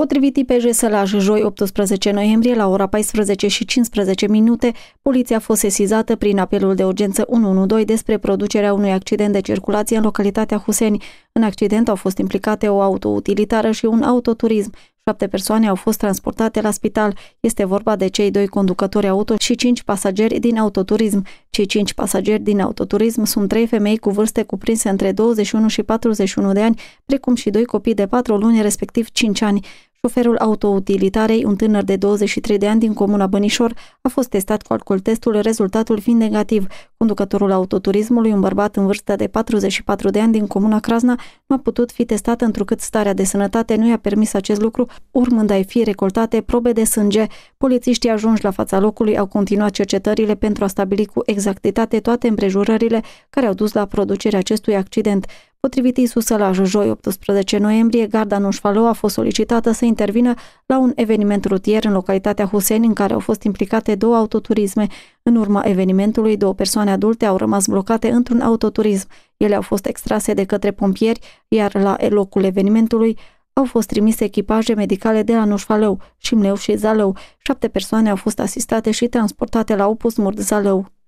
Potrivit IPJ Sălaj, joi 18 noiembrie, la ora 14 și 15 minute, poliția a fost sesizată prin apelul de urgență 112 despre producerea unui accident de circulație în localitatea Huseni. În accident au fost implicate o autoutilitară și un autoturism. Șapte persoane au fost transportate la spital. Este vorba de cei doi conducători auto și cinci pasageri din autoturism. Cei cinci pasageri din autoturism sunt trei femei cu vârste cuprinse între 21 și 41 de ani, precum și doi copii de patru luni, respectiv 5 ani. Șoferul autoutilitarei, un tânăr de 23 de ani din comuna Bănișor, a fost testat cu alcool testul, rezultatul fiind negativ. Conducătorul autoturismului, un bărbat în vârstă de 44 de ani din comuna Crasna, nu a putut fi testat întrucât starea de sănătate nu i-a permis acest lucru, urmând a fi recoltate probe de sânge. Polițiștii ajunși la fața locului au continuat cercetările pentru a stabili cu exactitate toate împrejurările care au dus la producerea acestui accident. Potrivit la joi 18 noiembrie, garda Nușfalou a fost solicitată să intervină la un eveniment rutier în localitatea Huseni, în care au fost implicate două autoturisme. În urma evenimentului, două persoane adulte au rămas blocate într-un autoturism. Ele au fost extrase de către pompieri, iar la locul evenimentului au fost trimise echipaje medicale de la Nușfalău, Șimleu și Zalău. Șapte persoane au fost asistate și transportate la Opus Murd Zalău.